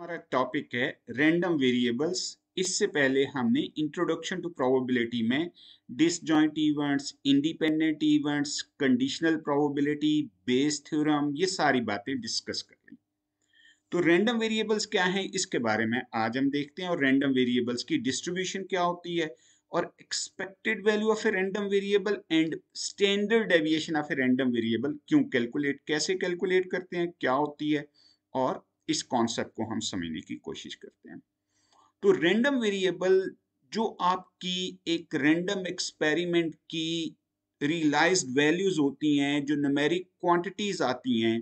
हमारा टॉपिक है random variables इससे पहले हमने इंट्रोडक्शन टू प्रोबेबिलिटी में disjoint events independent events conditional probability Bayes theorem ये सारी बातें डिस्कस कर ली तो रैंडम वेरिएबल्स क्या हैं इसके बारे में आज हम देखते हैं और रैंडम वेरिएबल्स की डिस्ट्रीब्यूशन क्या होती है और expected value of a random variable and standard deviation of a random variable क्यों कैलकुलेट कैसे कैलकुलेट करते हैं क्या होती है और इस कॉन्सेप्ट को हम समझने की कोशिश करते हैं तो रेंडम वेरिएबल जो आपकी एक रेंडम एक्सपेरिमेंट की रियलाइज वैल्यूज होती हैं जो नमेरिक क्वांटिटीज आती हैं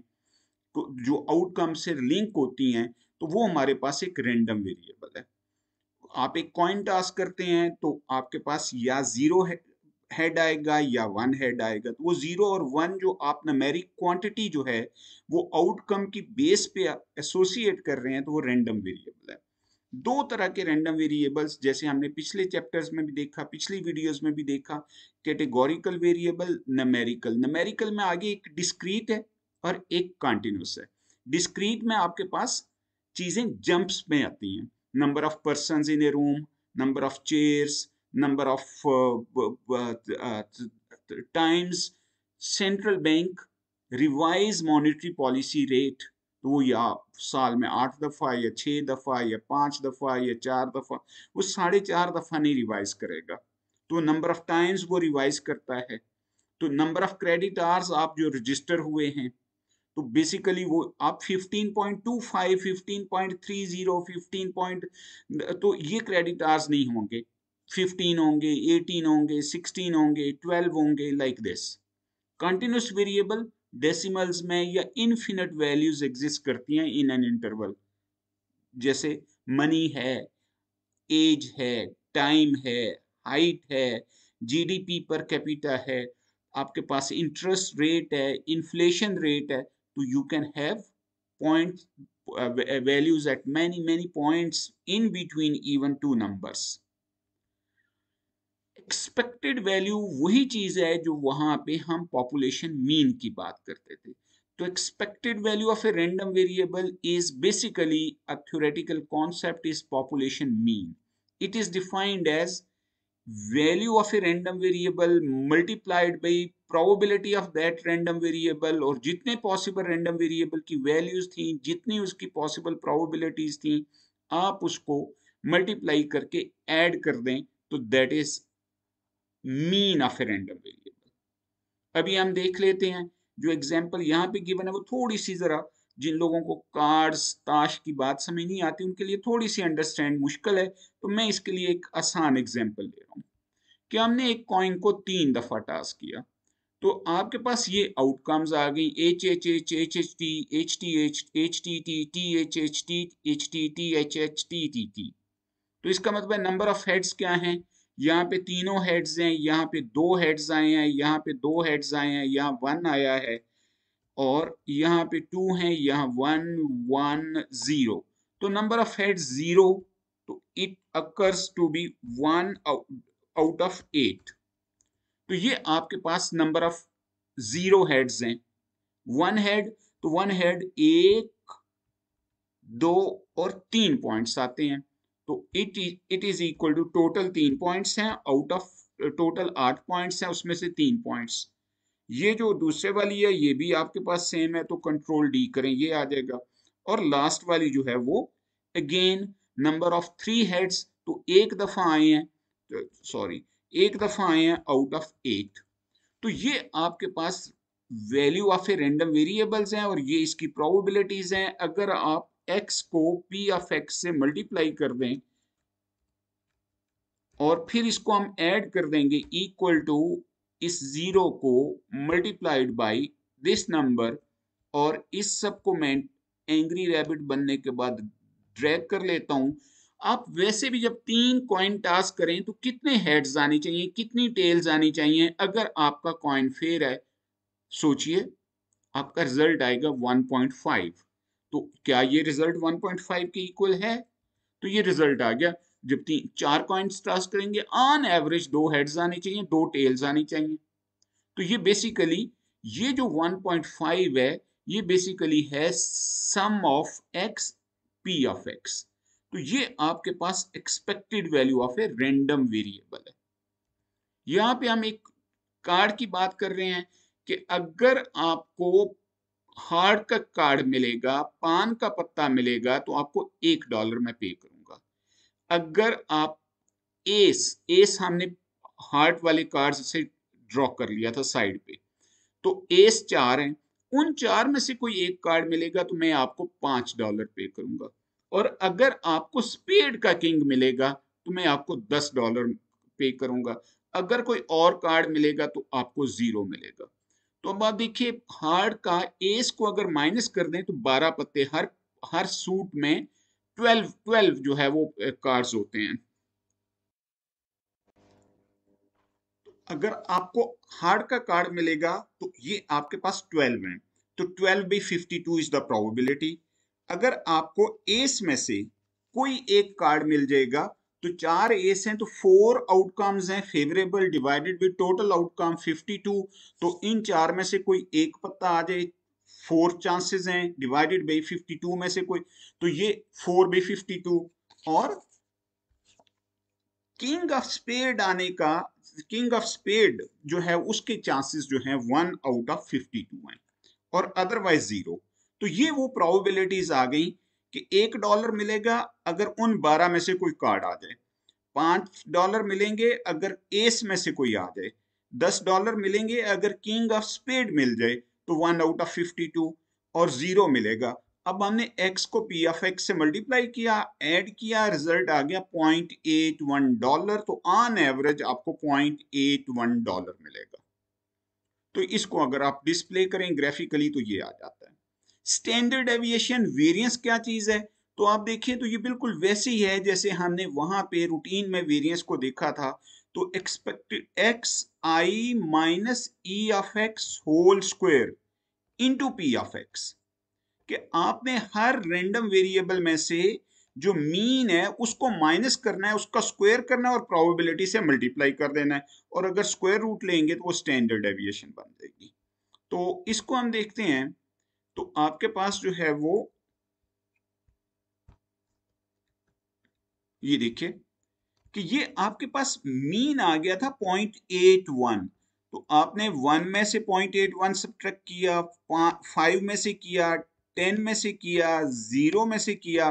तो जो आउटकम से लिंक होती हैं तो वो हमारे पास एक रेंडम वेरिएबल है आप एक कॉइन टास्क करते हैं तो आपके पास या जीरो है हेड आएगा या वन हेड आएगा तो वो जीरो और वन जो आप नमेरिक क्वांटिटी जो है वो आउटकम की बेस पे एसोसिएट कर रहे हैं तो वो रेंडम वेरिएबल है दो तरह के रेंडम वेरिएबल्स जैसे हमने पिछले चैप्टर्स में भी देखा पिछली वीडियोस में भी देखा कैटेगोरिकल वेरिएबल नमेरिकल नमेरिकल में आगे एक डिस्क्रीट है और एक कॉन्टिन्यूस है डिस्क्रीट में आपके पास चीजें जंप्स में आती हैं number of person in a room number of chairs number of uh, uh, uh, times central bank revise monetary policy rate तो वो या साल में आठ दफ़ा या छः दफ़ा या पाँच दफ़ा या चार दफ़ा वो साढ़े चार दफ़ा नहीं रिवाइज करेगा तो नंबर ऑफ टाइम्स वो रिवाइज करता है तो नंबर ऑफ क्रेडिट आर्स आप जो रजिस्टर हुए हैं तो बेसिकली वो आप 15.25, 15.30, 15. तो ये क्रेडिट आर्स नहीं होंगे 15 होंगे 18 होंगे 16 होंगे 12 होंगे like this continuous variable decimals में या इनफिनिट वैल्यूज एग्जिस्ट करती हैं इन एन इंटरवल जैसे मनी है एज है टाइम है हाइट है जीडीपी पर कैपिटा है आपके पास इंटरेस्ट रेट है इन्फ्लेशन रेट है तो you can have point values at many many points in between even two numbers expected value वही चीज है जो वहां पे हम पॉपुलेशन मीन की बात करते थे तो expected value of a random variable is basically a theoretical concept is population mean it is defined as value of a random variable multiplied by probability of that random variable और जितने possible random variable की values थी जितनी उसकी possible probabilities थी आप उसको multiply करके एड कर दें तो that is mean of a random variable अभी हम देख लेते हैं जो एग्जाम्पल यहाँ पे गिवन है वो थोड़ी सी जरा जिन लोगों को कार्ड्स ताश की बात समझ नहीं आती उनके लिए थोड़ी सी अंडरस्टैंड मुश्किल है तो मैं इसके लिए एक आसान एग्जाम्पल ले रहा हूँ कि हमने एक कॉइन को तीन दफ़ा टास्क किया तो आपके पास ये आउटकम्स आ गई H H H H H T H T H H T T T H H T H T T H H T T T तो इसका मतलब नंबर ऑफ हेड्स क्या हैं यहाँ पे तीनों हेड्स हैं यहाँ पे दो हेड्स आए हैं यहाँ पे दो हेड्स आए हैं यहाँ वन आया है और यहाँ पे टू है यहाँ वन वन जीरो तो नंबर ऑफ हेड जीरो तो it occurs to be one out of eight तो ये आपके पास नंबर ऑफ जीरो हेड्स हैं वन हेड तो वन हेड एक दो और तीन पॉइंट्स आते हैं तो it it is equal to total तीन पॉइंट्स हैं आउट ऑफ टोटल आठ पॉइंट्स हैं उसमें से तीन पॉइंट्स ये जो दूसरे वाली है ये भी आपके पास सेम है तो कंट्रोल डी करें ये आ जाएगा और लास्ट वाली जो है वो again number of three heads तो एक दफ़ा आए हैं सॉरी तो, एक दफ़ा आए हैं आउट ऑफ एट तो ये आपके पास value of a random variables हैं और ये इसकी प्रोबेबिलिटीज़ हैं अगर आप एक्स को पी ऑफ एक्स से मल्टीप्लाई कर दें और फिर इसको हम ऐड कर देंगे इक्वल टू इस ज़ीरो को मल्टीप्लाइड बाई दिस नंबर और इस सब को मैं एंग्री रैबिट बनने के बाद ड्रैग कर लेता हूं आप वैसे भी जब तीन कॉइन टास्क करें तो कितने हेड्स आनी चाहिए कितनी टेल्स आनी चाहिए अगर आपका कॉइन फेयर है सोचिए आपका रिजल्ट आएगा 1.5 तो क्या ये रिजल्ट 1.5 के इक्वल है तो ये रिजल्ट आ गया जब तीन चार कॉइन्स क्रॉस करेंगे ऑन एवरेज दो हेड्स आने चाहिए दो टेल्स आनी चाहिए तो ये बेसिकली ये जो 1.5 है ये बेसिकली है sum of X P of X तो ये आपके पास expected value of a random variable है यहां पे हम एक कार्ड की बात कर रहे हैं कि अगर आपको हार्ड का कार्ड मिलेगा पान का पत्ता मिलेगा तो आपको एक डॉलर में पे करूंगा अगर आप एस एस हमने हार्ट वाले कार्ड से ड्रॉ कर लिया था साइड पे तो एस चार हैं उन चार में से कोई एक कार्ड मिलेगा तो मैं आपको पांच डॉलर पे करूंगा और अगर आपको स्पीड का किंग मिलेगा तो मैं आपको दस डॉलर पे करूंगा अगर कोई और कार्ड मिलेगा तो आपको जीरो मिलेगा तो अब आप देखिए हार्ड का एस को अगर माइनस कर दें तो बारह पत्ते हर हर सूट में ट्वेल्व ट्वेल्व जो है वो कार्ड्स होते हैं तो अगर आपको हार्ड का कार्ड मिलेगा तो ये आपके पास 12 है तो 12 बाई 52 इज द प्रोबेबिलिटी अगर आपको एस में से कोई एक कार्ड मिल जाएगा तो चार एस हैं तो फोर आउटकम्स हैं favourable divided by total outcome 52 तो इन चार में से कोई एक पत्ता आ जाए फोर चांसेस हैं डिवाइडेड बाई 52 में से कोई तो ये फोर बाई 52 और किंग ऑफ स्पेड आने का किंग ऑफ स्पेड जो है उसके चांसेस जो है वन आउट ऑफ 52 हैं और अदरवाइज जीरो तो ये वो प्रोबेबिलिटीज आ गई कि एक डॉलर मिलेगा अगर उन बारह में से कोई कार्ड आ जाए पांच डॉलर मिलेंगे अगर एस में से कोई आ जाए दस डॉलर मिलेंगे अगर किंग ऑफ स्पेड मिल जाए तो one out of fifty two और जीरो मिलेगा अब हमने एक्स को पी एफ एक्स से मल्टीप्लाई किया ऐड किया रिजल्ट आ गया पॉइंट एट वन डॉलर तो ऑन एवरेज आपको पॉइंट एट वन डॉलर मिलेगा तो इसको अगर आप डिस्प्ले करें ग्राफिकली तो ये आ जाता है स्टैंडर्ड एविएशन वेरियंस क्या चीज़ है तो आप देखिए तो ये बिल्कुल वैसे ही है जैसे हमने वहां पे रूटीन में वेरियंस को देखा था तो expected X I minus E of X whole square into P of X कि आपने हर रेंडम वेरिएबल में से जो मीन है उसको माइनस करना है उसका स्क्वायर करना है और प्रोबेबिलिटी से मल्टीप्लाई कर देना है और अगर स्क्वायर रूट लेंगे तो वो स्टैंडर्ड एविएशन बन जाएगी तो इसको हम देखते हैं तो आपके पास जो है वो ये देखिए कि ये आपके पास मीन आ गया था पॉइंट एट वन तो आपने वन में से पॉइंट एट वन किया फाइव में से किया टेन में से किया जीरो में से किया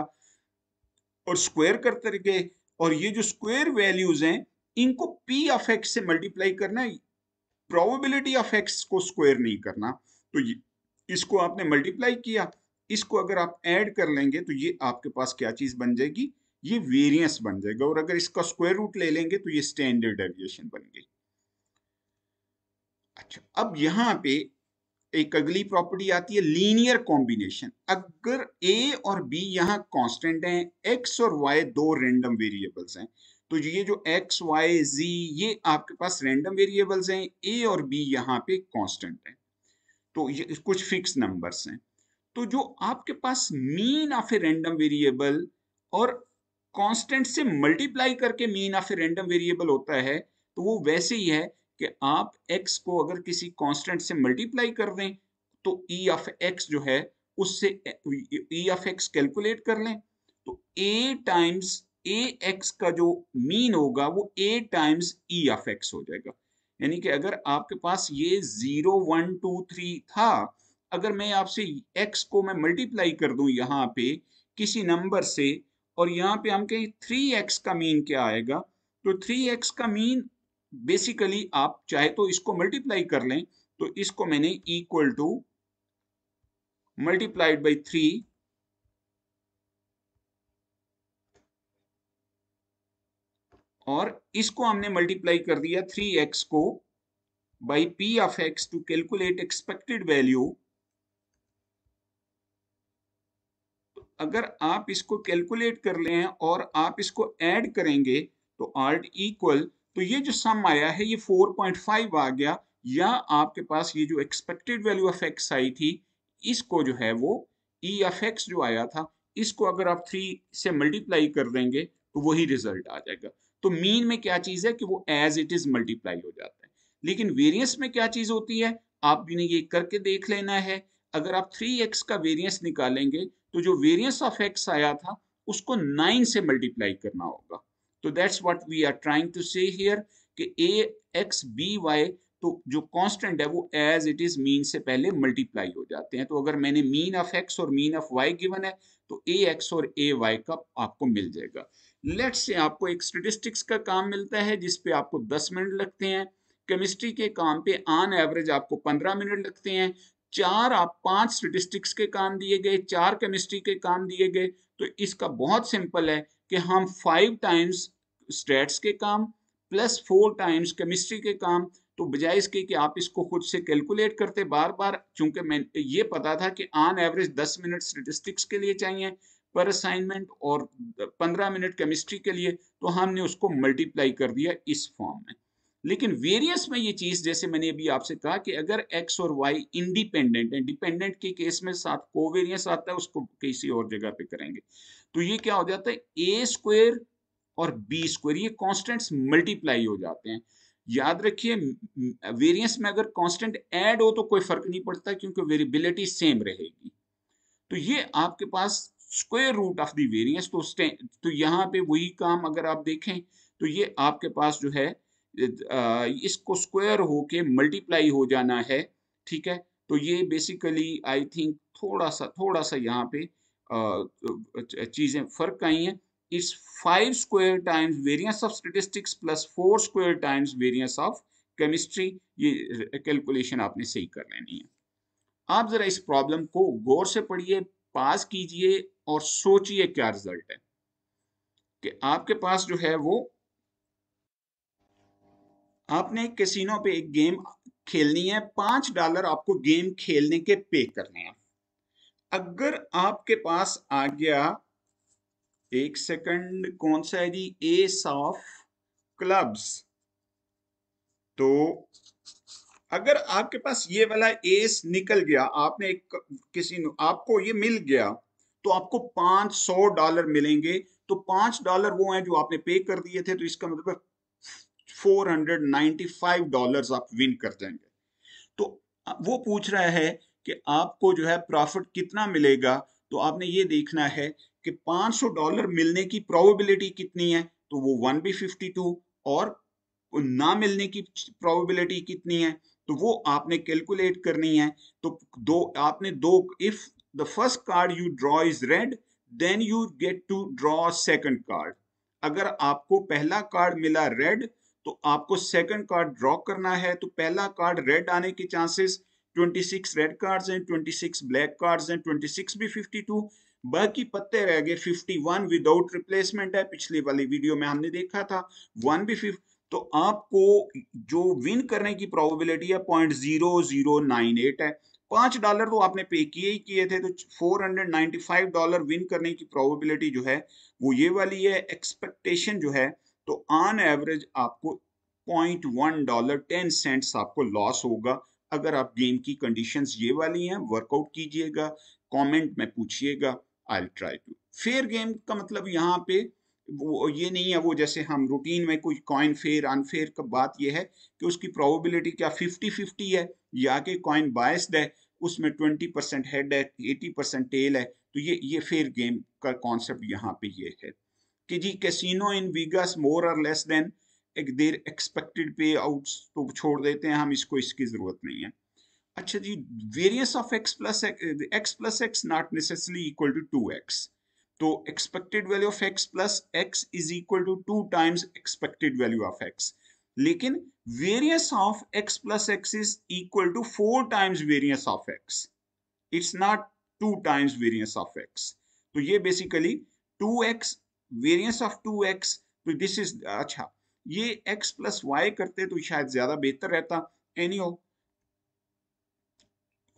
और स्क्वायर करते गए और ये जो स्क्वायर वैल्यूज हैं इनको पी ऑफ एक्स से मल्टीप्लाई करना प्रोबेबिलिटी ऑफ एक्स को स्क्वायर नहीं करना तो ये इसको आपने मल्टीप्लाई किया इसको अगर आप ऐड कर लेंगे तो ये आपके पास क्या चीज़ बन जाएगी ये वेरियंस बन जाएगा और अगर इसका स्क्वायर रूट ले लेंगे तो ये स्टैंडर्ड एविएशन बन गई अच्छा अब यहाँ पे एक अगली प्रॉपर्टी आती है लीनियर कॉम्बिनेशन अगर ए और बी यहाँ कांस्टेंट हैं एक्स और वाई दो रेंडम वेरिएबल्स हैं तो ये जो एक्स वाई जी ये आपके पास रेंडम वेरिएबल्स हैं ए और बी यहाँ पे कांस्टेंट हैं तो ये कुछ फिक्स नंबर्स हैं तो जो आपके पास mean of a random variable और कांस्टेंट से मल्टीप्लाई करके mean of a random variable होता है तो वो वैसे ही है कि आप एक्स को अगर किसी कांस्टेंट से मल्टीप्लाई कर दें तो ई ऑफ एक्स जो है उससे ई ऑफ एक्स कैलकुलेट कर लें तो ए टाइम्स ए एक्स का जो मीन होगा वो A times E of X हो जाएगा यानी कि अगर आपके पास ये जीरो वन टू थ्री था अगर मैं आपसे एक्स को मैं मल्टीप्लाई कर दूं यहाँ पे किसी नंबर से और यहाँ पे हम कहें थ्री एक्स का मीन क्या आएगा तो थ्री एक्स का मीन बेसिकली आप चाहे तो इसको मल्टीप्लाई कर लें तो इसको मैंने equal to multiplied by three और इसको हमने मल्टीप्लाई कर दिया थ्री एक्स को by P of X to calculate expected value अगर आप इसको कैलकुलेट कर लें और आप इसको ऐड करेंगे तो आर्ट इक्वल तो ये जो सम आया है ये 4.5 आ गया या आपके पास ये जो एक्सपेक्टेड वैल्यू ऑफ एक्स आई थी इसको जो है वो ई ऑफ एक्स जो आया था इसको अगर आप थ्री से मल्टीप्लाई कर देंगे तो वही रिजल्ट आ जाएगा तो मीन में क्या चीज है कि वो एज इट इज मल्टीप्लाई हो जाता है लेकिन वेरियंस में क्या चीज होती है आप आपने ये करके देख लेना है अगर आप थ्री एक्स का वेरियंस निकालेंगे तो जो वेरियंस ऑफ एक्स आया था उसको नाइन से मल्टीप्लाई करना होगा तो that's what we are trying to say here कि ए एक्स बी वाई तो जो कांस्टेंट है वो एज इट इज मीन से पहले मल्टीप्लाई हो जाते हैं तो अगर मैंने मीन ऑफ एक्स और मीन ऑफ वाई गिवन है तो ए एक्स और ए वाई का आपको मिल जाएगा लेट्स से आपको एक स्टेटिस्टिक्स का काम मिलता है जिस पे आपको 10 मिनट लगते हैं केमिस्ट्री के काम पे ऑन एवरेज आपको 15 मिनट लगते हैं चार आप पांच स्टेटिस्टिक्स के काम दिए गए चार केमिस्ट्री के काम दिए गए तो इसका बहुत सिंपल है कि हम फाइव टाइम्स स्टेट्स के काम प्लस फोर टाइम्स केमिस्ट्री के काम तो बजाय इसके कि आप इसको खुद से कैलकुलेट करते बार बार चूंकि मैं ये पता था कि ऑन एवरेज 10 मिनट स्टेटिस्टिक्स के लिए चाहिए पर असाइनमेंट और पंद्रह मिनट केमिस्ट्री के लिए तो हमने उसको मल्टीप्लाई कर दिया इस फॉर्म में लेकिन वेरियस में ये चीज़ जैसे मैंने अभी आपसे कहा कि अगर एक्स और वाई इंडिपेंडेंट है डिपेंडेंट के केस में साथ को वेरियंस आता है उसको किसी और जगह पे करेंगे तो ये क्या हो जाता है ए स्क्वेयर और बी स्क्वेयर ये कांस्टेंट्स मल्टीप्लाई हो जाते हैं याद रखिए वेरियंस में अगर कॉन्स्टेंट एड हो तो कोई फर्क नहीं पड़ता क्योंकि वेरिबिलिटी सेम रहेगी तो ये आपके पास square root of the variance तो तो यहाँ पे वही काम अगर आप देखें तो ये आपके पास जो है इसको स्क्वेयर होके मल्टीप्लाई हो जाना है ठीक है तो ये बेसिकली आई थिंक थोड़ा सा थोड़ा सा यहाँ पे चीज़ें फ़र्क आई हैं it's five square times variance of statistics plus four square times variance of chemistry ये कैलकुलेशन आपने सही कर लेनी है आप ज़रा इस प्रॉब्लम को गौर से पढ़िए पास कीजिए और सोचिए क्या रिजल्ट है कि आपके पास जो है वो आपने कैसीनो पे एक गेम खेलनी है पांच डॉलर आपको गेम खेलने के पे करने हैं अगर आपके पास आ गया एक सेकंड कौन सा है जी एस ऑफ क्लब्स तो अगर आपके पास ये वाला एस निकल गया आपने एक किसी आपको ये मिल गया तो आपको पांच सौ डॉलर मिलेंगे तो पांच डॉलर वो हैं जो आपने पे कर दिए थे तो इसका मतलब 495 डॉलर्स आप विन कर जाएंगे तो वो पूछ रहा है कि आपको जो है प्रॉफिट कितना मिलेगा तो आपने ये देखना है कि 500 डॉलर मिलने की प्रोबेबिलिटी कितनी है तो वो बी फिफ्टी टू और ना मिलने की प्रोबेबिलिटी कितनी है तो वो आपने कैलकुलेट करनी है तो दो आपने दो if the first card you draw is red then you get to draw second card अगर आपको पहला कार्ड मिला रेड तो आपको सेकंड कार्ड ड्रॉ करना है तो पहला कार्ड रेड आने के चांसेस 26 रेड कार्ड्स हैं 26 ब्लैक कार्ड्स हैं 26 भी 52 बाकी पत्ते रह गए 51 विदाउट रिप्लेसमेंट है पिछले वाली वीडियो में हमने देखा था वन भी तो आपको जो विन करने की प्रोबेबिलिटी है point zero zero nine eight है पांच डॉलर तो आपने पे किए ही किए थे तो four hundred five dollar win करने की प्रोबेबिलिटी जो है वो ये वाली है एक्सपेक्टेशन जो है तो ऑन एवरेज आपको point one dollar ten cents आपको लॉस होगा अगर आप गेम की कंडीशंस ये वाली हैं वर्कआउट कीजिएगा कमेंट में पूछिएगा I try to fair game का मतलब यहाँ पे वो ये नहीं है वो जैसे हम रूटीन में कोई कॉइन फेयर अनफेयर का बात ये है कि उसकी प्रोबेबिलिटी क्या फिफ्टी फिफ्टी है या कि कॉइन बायस्ड है उसमें ट्वेंटी परसेंट हेड है एटी परसेंट टेल है तो ये ये फेयर गेम का कॉन्सेप्ट यहाँ पे ये है कि जी कैसीनो इन वीगस मोर और लेस देन एक देर एक्सपेक्टेड पे आउट तो छोड़ देते हैं हम इसको इसकी ज़रूरत नहीं है अच्छा जी variance of X plus X plus X not necessary equal to two X तो expected value of X plus X is equal to two times expected value of X लेकिन variance of X plus X is equal to four times variance of X it's not two times variance of X तो ये basically two X variance of two X तो this is अच्छा ये x plus Y करते तो शायद ज्यादा बेहतर रहता anyhow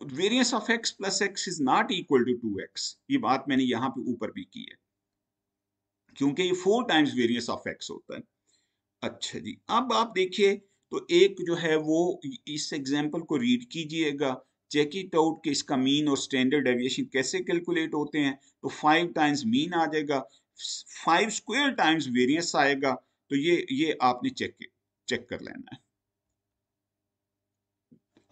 variance of X plus X is not equal to two X ये बात मैंने यहां पे ऊपर भी की है क्योंकि ये four times variance of X होता है अच्छा जी अब आप देखिए तो एक जो है वो इस एग्जाम्पल को रीड कीजिएगा चेक इट आउट कि इसका मीन और स्टैंडर्ड डेविएशन कैसे कैलकुलेट होते हैं तो फाइव टाइम्स मीन आ जाएगा फाइव स्क्वायर टाइम्स वेरियंस आएगा तो ये ये आपने चेक चेक कर लेना है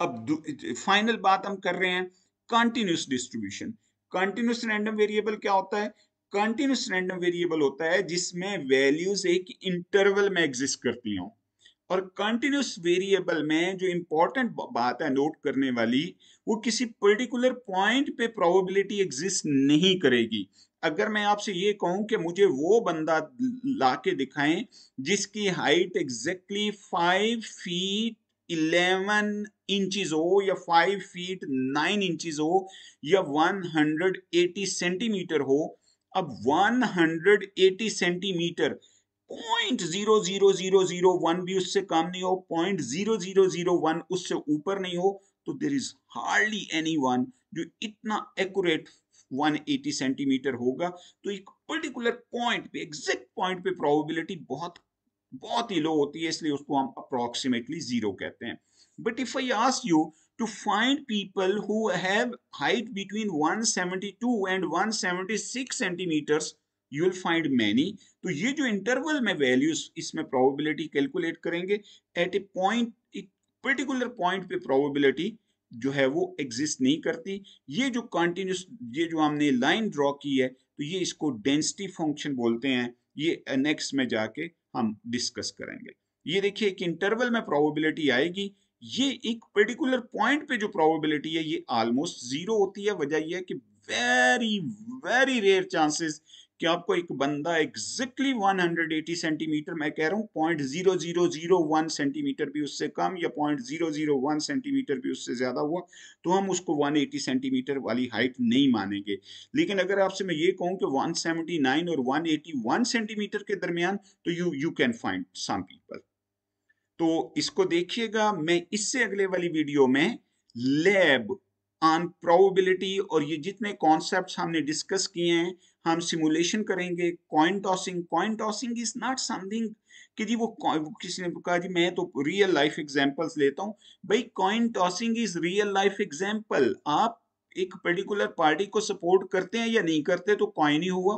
अब फाइनल बात हम कर रहे हैं continuous distribution continuous random variable क्या होता है कंटिन्यूस रैंडम वेरिएबल होता है जिसमें वैल्यूज एक इंटरवल में एग्जिस्ट करती हों और कंटिन्यूस वेरिएबल में जो इंपॉर्टेंट बात है नोट करने वाली वो किसी पर्टिकुलर पॉइंट पे प्रोबेबिलिटी एग्जिस्ट नहीं करेगी अगर मैं आपसे ये कहूं कि मुझे वो बंदा ला के दिखाएं जिसकी height exactly five feet eleven inches हो या फाइव फीट नाइन इंचज हो या वन हंड्रेड एटी सेंटीमीटर हो अब one hundred eighty centimetre point zero zero zero zero one भी उससे कम नहीं हो point zero zero zero one उससे ऊपर नहीं हो तो there is hardly anyone जो इतना एक्यूरेट 180 सेंटीमीटर होगा तो एक पर्टिकुलर पॉइंट पे एग्जैक्ट पॉइंट पे प्रोबेबिलिटी बहुत बहुत ही लो होती है इसलिए उसको हम अप्रोक्सीमेटली जीरो कहते हैं but if I ask you to find people who have height between 172 and 176 centimetres you will find many तो ये जो इंटरवल में वैल्यूज इसमें प्रोबेबिलिटी कैलकुलेट करेंगे at a point particular point पे प्रोबेबिलिटी जो है वो एग्जिस्ट नहीं करती ये जो कंटिन्यूस ये जो हमने लाइन ड्रॉ की है तो ये इसको डेंसिटी फंक्शन बोलते हैं ये नेक्स्ट में जाके हम डिस्कस करेंगे ये देखिए एक इंटरवल में प्रोबेबिलिटी आएगी ये एक पर्टिकुलर पॉइंट पे जो प्रोबेबिलिटी है ये ऑलमोस्ट जीरो होती है वजह यह कि वेरी वेरी रेयर चांसेस कि आपको एक बंदा एग्जैक्टली exactly 180 सेंटीमीटर मैं कह रहा हूँ point zero zero zero one centimetre भी उससे कम या point zero zero one centimetre भी उससे ज़्यादा हुआ तो हम उसको 180 सेंटीमीटर वाली हाइट नहीं मानेंगे लेकिन अगर आपसे मैं ये कहूँ कि 179 और 181 सेंटीमीटर के दरमियान तो you you can find some people तो इसको देखिएगा मैं इससे अगले वाली वीडियो में लैब ऑन प्रोबेबिलिटी और ये जितने कॉन्सेप्ट्स हमने डिस्कस किए हैं हम सिमुलेशन करेंगे coin tossing coin tossing is not something कि जी वो किसी ने कहा जी मैं तो रियल लाइफ एग्जांपल्स लेता हूँ भाई coin tossing is real life example आप एक पर्टिकुलर पार्टी को सपोर्ट करते हैं या नहीं करते तो कॉइन ही हुआ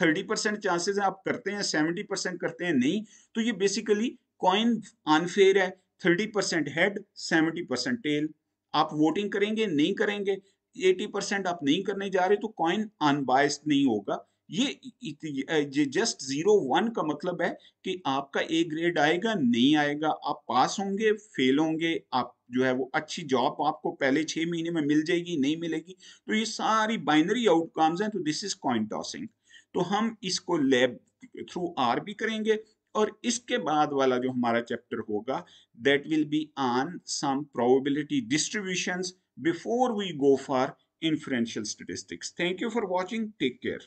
थर्टी परसेंट चांसेस आप करते हैं सेवेंटी परसेंट करते हैं नहीं तो ये बेसिकली कॉइन अनफेयर है thirty percent head seventy percent tail आप वोटिंग करेंगे नहीं करेंगे 80 परसेंट आप नहीं करने जा रहे तो कॉइन अनबायस्ड नहीं होगा ये जस्ट जीरो वन का मतलब है कि आपका ए ग्रेड आएगा नहीं आएगा आप पास होंगे फेल होंगे आप जो है वो अच्छी जॉब आपको पहले छह महीने में मिल जाएगी नहीं मिलेगी तो ये सारी बाइनरी आउटकम्स हैं तो दिस इज कॉइन टॉसिंग तो हम इसको लैब थ्रू आर भी करेंगे और इसके बाद वाला जो हमारा चैप्टर होगा that will be on some probability distributions before we go for influential statistics thank you for watching take care